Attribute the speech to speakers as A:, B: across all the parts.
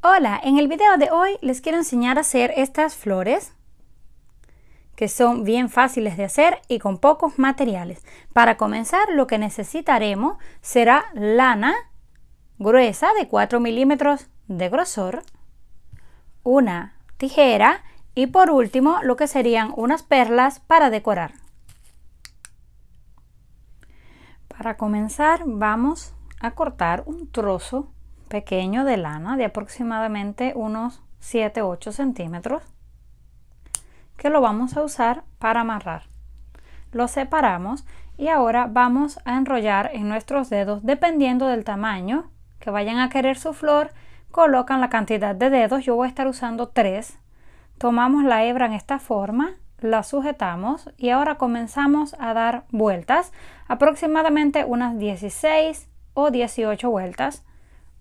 A: Hola, en el video de hoy les quiero enseñar a hacer estas flores que son bien fáciles de hacer y con pocos materiales. Para comenzar lo que necesitaremos será lana gruesa de 4 milímetros de grosor, una tijera y por último lo que serían unas perlas para decorar. Para comenzar vamos a cortar un trozo pequeño de lana de aproximadamente unos 7-8 centímetros que lo vamos a usar para amarrar. Lo separamos y ahora vamos a enrollar en nuestros dedos dependiendo del tamaño que vayan a querer su flor. Colocan la cantidad de dedos, yo voy a estar usando tres Tomamos la hebra en esta forma, la sujetamos y ahora comenzamos a dar vueltas, aproximadamente unas 16 o 18 vueltas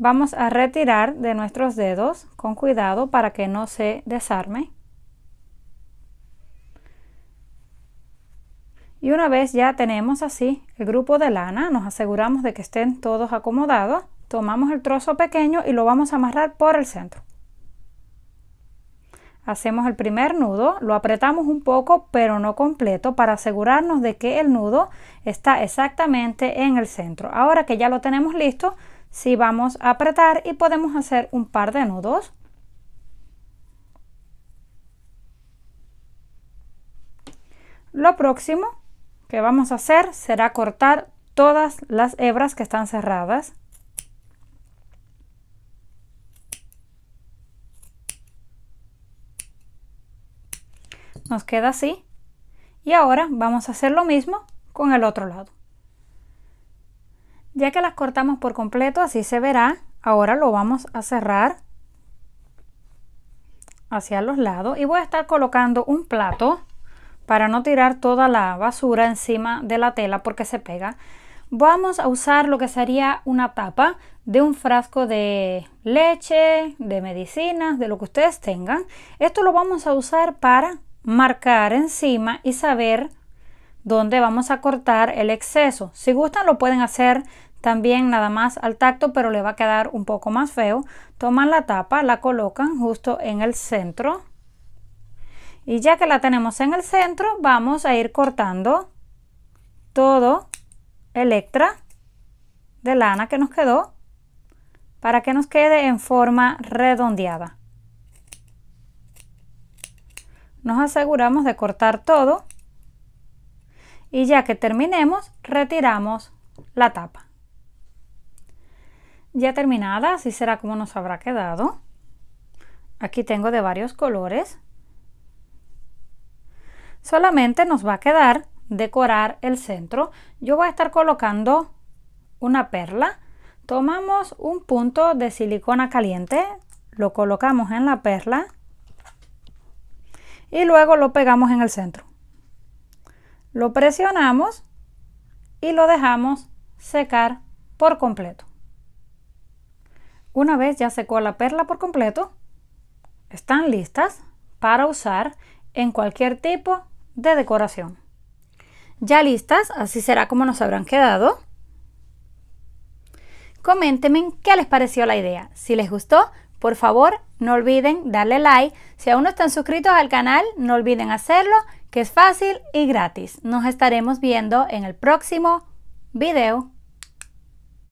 A: Vamos a retirar de nuestros dedos con cuidado para que no se desarme. Y una vez ya tenemos así el grupo de lana, nos aseguramos de que estén todos acomodados, tomamos el trozo pequeño y lo vamos a amarrar por el centro. Hacemos el primer nudo, lo apretamos un poco pero no completo para asegurarnos de que el nudo está exactamente en el centro. Ahora que ya lo tenemos listo, si vamos a apretar y podemos hacer un par de nudos. Lo próximo que vamos a hacer será cortar todas las hebras que están cerradas. Nos queda así. Y ahora vamos a hacer lo mismo con el otro lado. Ya que las cortamos por completo, así se verá. Ahora lo vamos a cerrar hacia los lados y voy a estar colocando un plato para no tirar toda la basura encima de la tela porque se pega. Vamos a usar lo que sería una tapa de un frasco de leche, de medicinas, de lo que ustedes tengan. Esto lo vamos a usar para marcar encima y saber dónde vamos a cortar el exceso. Si gustan lo pueden hacer también nada más al tacto, pero le va a quedar un poco más feo. Toman la tapa, la colocan justo en el centro. Y ya que la tenemos en el centro, vamos a ir cortando todo el extra de lana que nos quedó para que nos quede en forma redondeada. Nos aseguramos de cortar todo y ya que terminemos, retiramos la tapa ya terminada, así será como nos habrá quedado. Aquí tengo de varios colores. Solamente nos va a quedar decorar el centro. Yo voy a estar colocando una perla. Tomamos un punto de silicona caliente, lo colocamos en la perla y luego lo pegamos en el centro. Lo presionamos y lo dejamos secar por completo. Una vez ya secó la perla por completo, están listas para usar en cualquier tipo de decoración. Ya listas, así será como nos habrán quedado. Coméntenme qué les pareció la idea. Si les gustó, por favor, no olviden darle like. Si aún no están suscritos al canal, no olviden hacerlo, que es fácil y gratis. Nos estaremos viendo en el próximo video.